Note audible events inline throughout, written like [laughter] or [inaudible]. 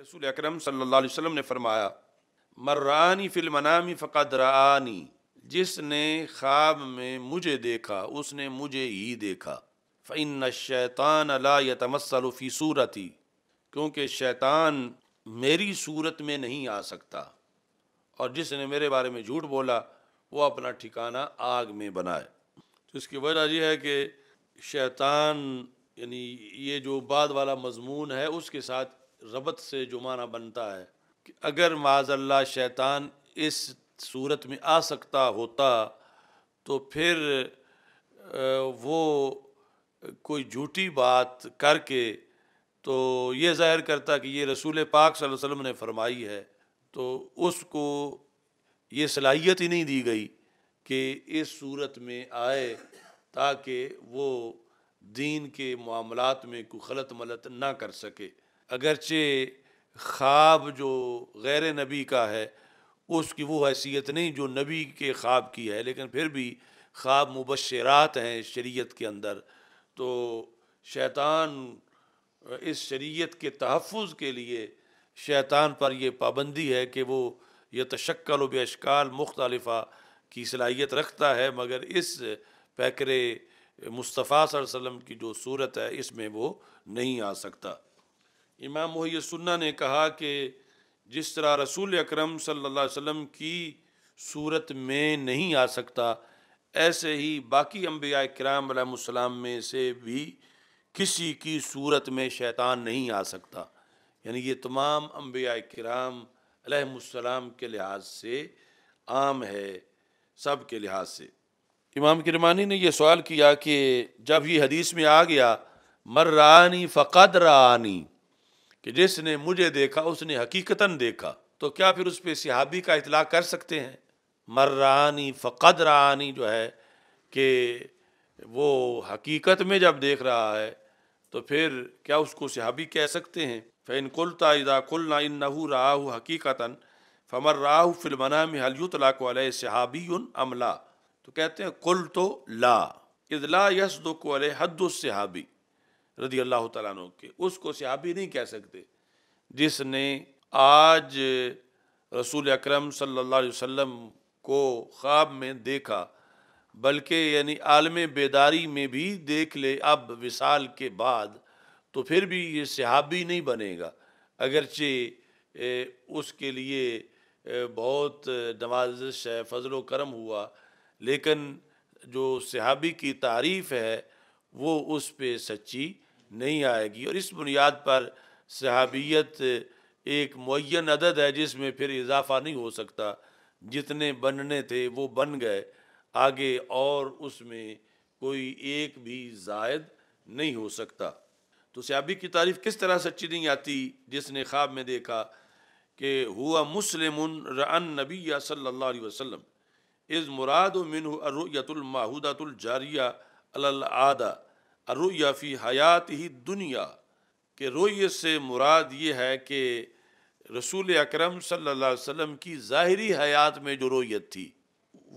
रसूल अक्रम सल्लल्लाहु ने फरमाया मर्रानी फिल मनामी फ़कदरानी जिसने ख्वाब में मुझे देखा उसने मुझे ही देखा फ़िन शैतान अला तमसलफ़ी सूरत ही क्योंकि शैतान मेरी सूरत में नहीं आ सकता और जिसने मेरे बारे में झूठ बोला वो अपना ठिकाना आग में बनाए तो इसकी वजह यह है कि शैतान यानी ये जो बाद वाला मजमून है उसके साथ रबत से जुमाना बनता है कि अगर माजल्ला शैतान इस सूरत में आ सकता होता तो फिर वो कोई झूठी बात करके तो ये जाहिर करता कि ये रसूल पाक सल्लल्लाहु अलैहि वसल्लम ने फरमाई है तो उसको ये सलाहियत ही नहीं दी गई कि इस सूरत में आए ताकि वो दीन के मामलात में कोई खलत मलत ना कर सके अगरचे ख्वाब जो गैर नबी का है उसकी वो हैसियत नहीं जो नबी के ख्वाब की है लेकिन फिर भी ख्वाब मुबशरात हैं शरीयत के अंदर तो शैतान इस शरीयत के तहफ़ के लिए शैतान पर यह पाबंदी है कि वो यह तशक्ल बशकाल मुख्तलफ़ा की सलाहियत रखता है मगर इस पैकर मुस्तफ़ा वसम की जो सूरत है इसमें वो नहीं आ सकता इमाम मुहैय सुन्ना ने कहा कि जिस तरह रसूल अकरम सल्लल्लाहु अलैहि वसल्लम की सूरत में नहीं आ सकता ऐसे ही बाकी अम्बिया कराम में से भी किसी की सूरत में शैतान नहीं आ सकता यानी ये तमाम अम्बिया कराम के लिहाज से आम है सब के लिहाज से इमाम किरमानी ने यह सवाल किया कि जब ये हदीस में आ गया मर्रानी फ़कद रानी कि जिसने मुझे देखा उसने हकीकतन देखा तो क्या फिर उस पर सिहाबी का इतला कर सकते हैं मर्रानी फ़कद रानी जो है कि वो हकीकत में जब देख रहा है तो फिर क्या उसको सिहाबी कह सकते हैं फ़ैन कुलता इदा कुलना इन नहू राहू हकीकता फ़मर राहू फिल्मना में हलयुत लाक सिहाबी उन अमला तो कहते हैं कुल तो ला इदला यसदुक हद सिहाबी रदी अल्लाह तु के उसको से आप भी नहीं कह सकते जिसने आज रसूल अक्रम सल्लल्लाहु को ख्वाब में देखा बल्कि यानी आलम बेदारी में भी देख ले अब विसाल के बाद तो फिर भी ये सहाबी नहीं बनेगा अगरचे उसके लिए बहुत नवाजिश है फजल करम हुआ लेकिन जो सहाबी की तारीफ़ है वो उस पर सच्ची नहीं आएगी और इस बुनियाद पर सहाबियत एक मुन अदद है जिसमें फिर इजाफा नहीं हो सकता जितने बनने थे वो बन गए आगे और उसमें कोई एक भी जायद नहीं हो सकता तो सहाबी की तारीफ़ किस तरह सच्ची नहीं आती जिसने ख्वाब में देखा कि हुआ मुस्लिम रन नबी सल्ला वसलम इज़ मुराद मिन जारिया अल आदा अरुया फ़ी हयात ही दुनिया के रोइ से मुराद ये है कि रसूल अक्रम सम की ज़ाहरी हयात में जो रोइत थी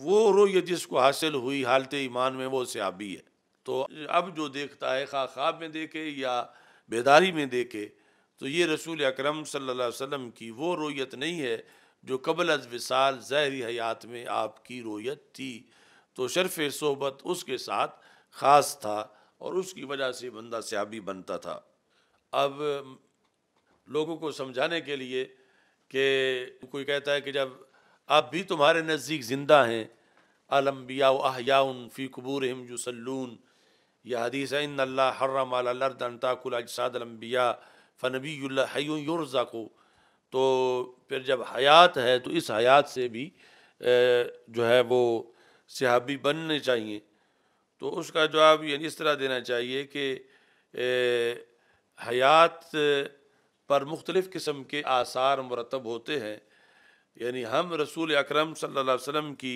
वो रोइ जिसको हासिल हुई हालत ईमान में वो सियाबी है तो अब जो देखता है खा ख्वाब में देखे या बेदारी में देखे तो ये रसूल अक्रम सम की वो रोइत नहीं है जो कबल अज विसाल ज़ाहरी हयात में आपकी रोइत थी तो शरफ़ सोबत उसके साथ ख़ास था और उसकी वजह से बंदा सयाबी बनता था अब लोगों को समझाने के लिए कि कोई कहता है कि जब आप भी तुम्हारे नज़दीक ज़िंदा हैं अलम्बिया अहयाउन फ़ी कबूर हम युसलून यह हदीस है इन अल्लाह हर्रम अलताकुलसादलम्बिया फ़नबी हयुर्जा को तो फिर जब हयात है तो इस हयात से भी जो है वो सिहाबी बनने चाहिए तो उसका जवाब यानी इस तरह देना चाहिए कि हयात पर मुख्तलिफ़ किस्म के आसार मरतब होते हैं यानी हम रसूल अकरम सल्लल्लाहु अलैहि वसल्लम की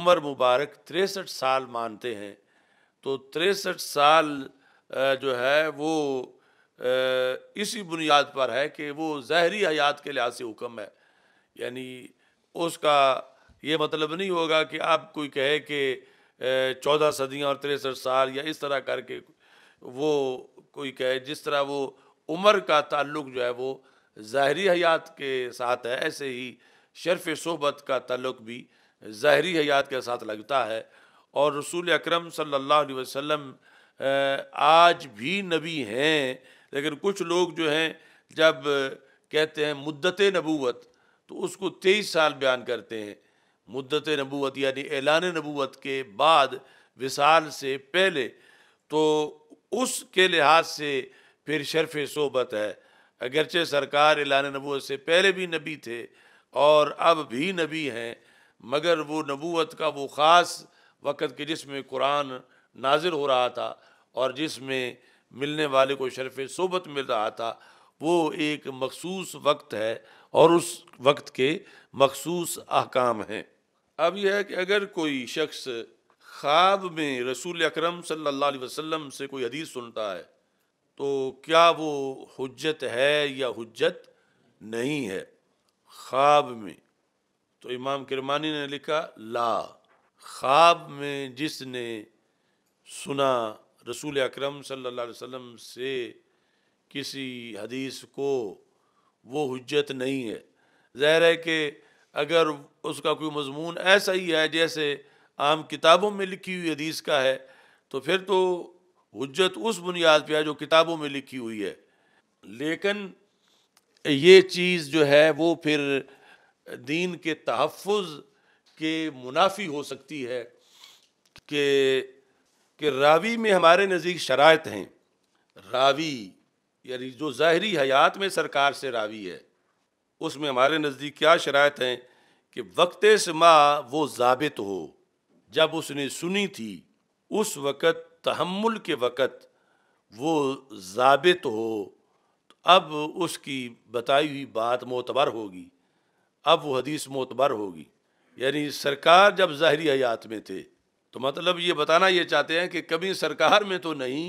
उम्र मुबारक तिरसठ साल मानते हैं तो तिरसठ साल जो है वो इसी बुनियाद पर है कि वो ज़हरी हयात के लिहाज से हुक्म है यानी उसका ये मतलब नहीं होगा कि आप कोई कहे कि चौदह सदियाँ और तिरसठ साल या इस तरह करके वो कोई कहे जिस तरह वो उम्र का ताल्लुक जो है वो ज़ाहरी हयात के साथ है ऐसे ही शर्फ सोबत का ताल्लुक भी ज़ाहरी हयात के साथ लगता है और रसूल अक्रम सल्लल्लाहु आज भी नबी हैं लेकिन कुछ लोग जो हैं जब कहते हैं मुद्दत नबूवत तो उसको तेईस साल बयान करते हैं मुद्दत नबूत यानी एलान नबूत के बाद विसाल से पहले तो उसके लिहाज से फिर शर्फ सोबत है अगरचे सरकार एलान नबूत से पहले भी नबी थे और अब भी नबी हैं मगर वो नबूत का वो ख़ास वक़्त के जिसमें कुरान नाजिल हो रहा था और जिसमें मिलने वाले को शर्फ सोबत मिल रहा था वो एक मखसूस वक्त है और उस वक्त के मखसूस अहकाम हैं अब यह है कि अगर कोई शख्स ख्वाब में रसूल अकरम सल्लल्लाहु अलैहि वसल्लम से कोई हदीस सुनता है तो क्या वो हजत है या हजत नहीं है ख्वाब में तो इमाम किरमानी ने लिखा ला ख्वाब में जिसने सुना रसूल अकरम सल्लल्लाहु अलैहि वसल्लम से किसी हदीस को वो हजत नहीं है ज़ाहिर है कि अगर उसका कोई मजमून ऐसा ही है जैसे आम किताबों में लिखी हुई हदीस का है तो फिर तो हजत उस बुनियाद पर है जो किताबों में लिखी हुई है लेकिन ये चीज़ जो है वो फिर दीन के तहफ़ के मुनाफी हो सकती है कि कि रावी में हमारे नज़दीक शरात हैं रावी यानी जो ज़ाहरी हयात में सरकार से रावी है उसमें हमारे नज़दीक क्या शरात हैं कि वक्त समा वो जाबित हो जब उसने सुनी थी उस वक़्त तहमुल के वक़्त वो जाबित हो तो अब उसकी बताई हुई बात मोतबर होगी अब वो हदीस मोतबर होगी यानी सरकार जब ज़ाहरी हयात में थे तो मतलब ये बताना ये चाहते हैं कि कमी सरकार में तो नहीं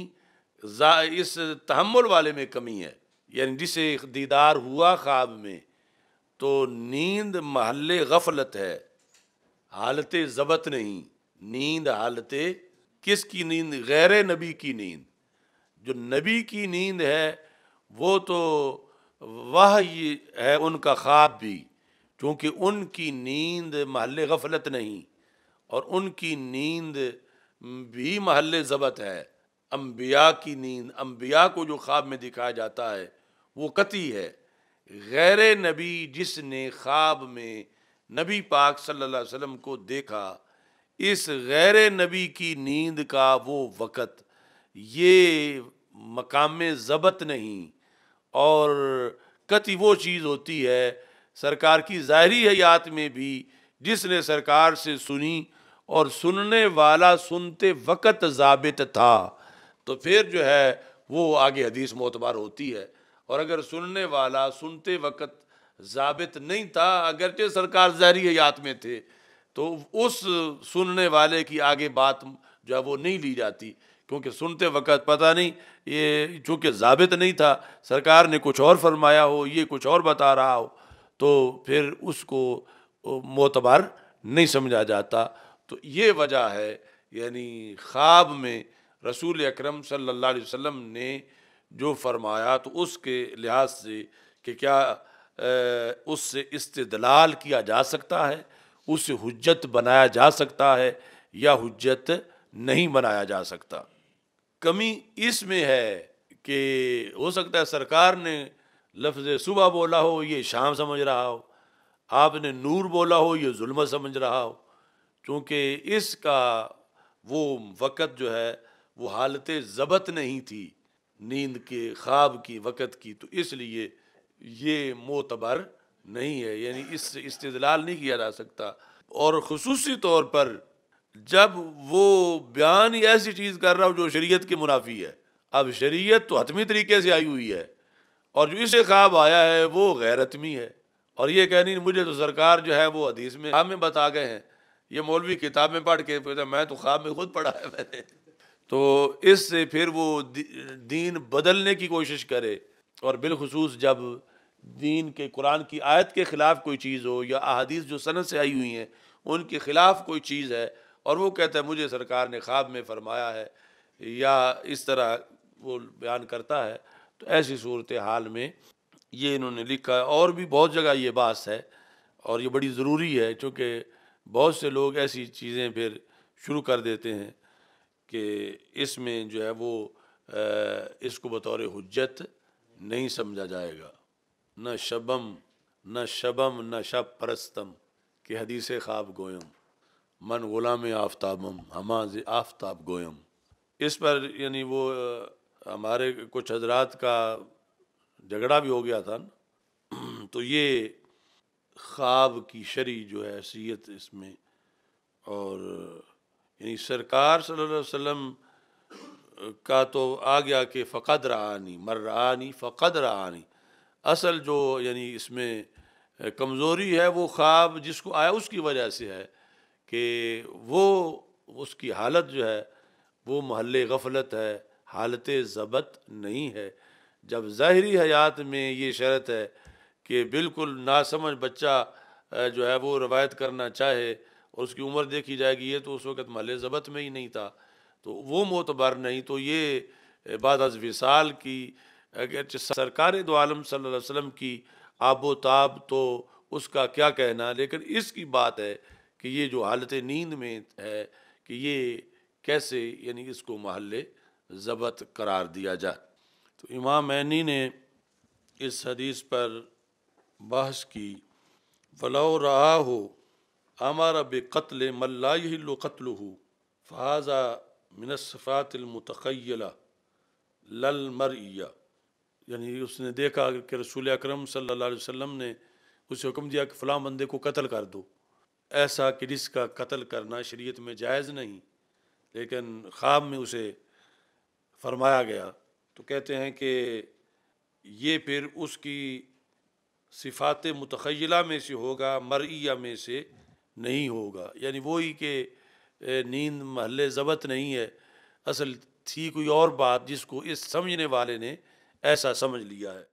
इस तहमुल वाले में कमी है यानी जिसे दीदार हुआ ख्वाब में तो नींद महल गफलत है हालत ज़बत नहीं नींद हालत किस की नींद गैर नबी की नींद जो नबी की नींद है वो तो वह ये है उनका ख्वाब भी क्योंकि उनकी नींद महल गफलत नहीं और उनकी नींद भी महल ज़बत है अम्बिया की नींद अम्बिया को जो ख्वाब में दिखाया जाता है वो कती है गैर नबी जिसने ख्वाब में नबी पाक सल्लल्लाहु अलैहि वसल्लम को देखा इस गैर नबी की नींद का वो वक़्त ये मकाम ज़बत नहीं और कति वो चीज़ होती है सरकार की ज़ाहरी हयात में भी जिसने सरकार से सुनी और सुनने वाला सुनते वक़्त ज़ाबित था तो फिर जो है वो आगे हदीस मोतबार होती है और अगर सुनने वाला सुनते वक्त जाबित नहीं था अगरचे सरकार जहरी हयात में थे तो उस सुनने वाले की आगे बात जो है वो नहीं ली जाती क्योंकि सुनते वक्त पता नहीं ये चूँकि जाबित नहीं था सरकार ने कुछ और फरमाया हो ये कुछ और बता रहा हो तो फिर उसको मोतबार नहीं समझा जाता तो ये वजह है यानी ख्वाब में रसूल अकरम सल्लल्लाहु अलैहि वसल्लम ने जो फरमाया तो उसके लिहाज से कि क्या उससे इस्तदलाल किया जा सकता है उसे हजत बनाया जा सकता है या हजत नहीं बनाया जा सकता कमी इसमें है कि हो सकता है सरकार ने लफ्ज़ सुबह बोला हो ये शाम समझ रहा हो आपने नूर बोला हो ये जुल्म समझ रहा हो चूँकि इसका वो वक़्त जो है वो हालत ज़बत नहीं थी नींद के ख्वाब की वक़्त की तो इसलिए ये मोतबर नहीं है यानी इससे इस्तलाल नहीं किया जा सकता और खसूस तौर पर जब वो बयान ही ऐसी चीज़ कर रहा हो जो शरीयत के मुनाफी है अब शरीयत तो हतमी तरीके से आई हुई है और जो इसे ख्वाब आया है वो गैरतमी है और ये कहनी मुझे तो सरकार जो है वो हदीस में हमें बता गए हैं ये मौलवी किताब में पढ़ के मैं तो ख्वाब में खुद पढ़ा है मैंने तो इससे फिर वो दीन बदलने की कोशिश करे और बिलखसूस जब दीन के कुरान की आयत के ख़िलाफ़ कोई चीज़ हो या अहादीस जो सनत से आई हुई हैं उनके ख़िलाफ़ कोई चीज़ है और वो कहता है मुझे सरकार ने ख्वाब में फरमाया है या इस तरह वो बयान करता है तो ऐसी सूरत हाल में ये इन्होंने लिखा है और भी बहुत जगह ये बात है और ये बड़ी ज़रूरी है क्योंकि बहुत से लोग ऐसी चीज़ें फिर शुरू कर देते हैं कि इसमें जो है वो इसको बतौर हजत नहीं समझा जाएगा न शबम न शबम न शब परस्तम कि हदीस ख्वाब गोयम मन गुलाम आफ्ताबम हमाज आफ्ताब गोयम इस पर यानी वो हमारे कुछ हजरात का झगड़ा भी हो गया था न [clears throat] तो ये ख्वाब की शरी जो है हैसियत इसमें और यानी सरकार सल्लल्लाहु अलैहि वसल्लम का तो आ गया कि फ़कद रहानी मर रहानी फ़कद रहानी असल जो यानी इसमें कमज़ोरी है वो ख्वाब जिसको आया उसकी वजह से है कि वो उसकी हालत जो है वो महल गफलत है हालत ज़बत नहीं है जब ज़ाहरी हयात में ये शरत है कि बिल्कुल नासमझ बच्चा जो है वो रवायत करना चाहे और उसकी उम्र देखी जाएगी ये तो उस वक़्त महल ज़बत में ही नहीं था तो वो मोतबर नहीं तो ये बाद अज विसाल की अगर अच्छा सरकार दो आलम सल्लल्लाहु अलैहि वसल्लम की आबोताब तो उसका क्या कहना लेकिन इसकी बात है कि ये जो हालत नींद में है कि ये कैसे यानी इसको महल ज़बत करार दिया जाए तो इमाम ऐनी ने इस हदीस पर बहस की फलाओ रहा हो आमारा बेकतल मल्लाहिल्ल कत्ल हो फ़ाजा मिनसफ़ातमतला लल मरिया यानी उसने देखा कि रसूल अक्रम सल्ला वसम ने उसे हुक्म दिया कि फ़लाँ बंदे को कत्ल कर दो ऐसा कि जिसका कत्ल करना शरीय में जायज़ नहीं लेकिन ख्वाब में उसे फरमाया गया तो कहते हैं कि ये फिर उसकी सिफात मतखला में से होगा मरिया में से नहीं होगा यानी वही कि नींद महल ज़बत नहीं है असल थी कोई और बात जिसको इस समझने वाले ने ऐसा समझ लिया है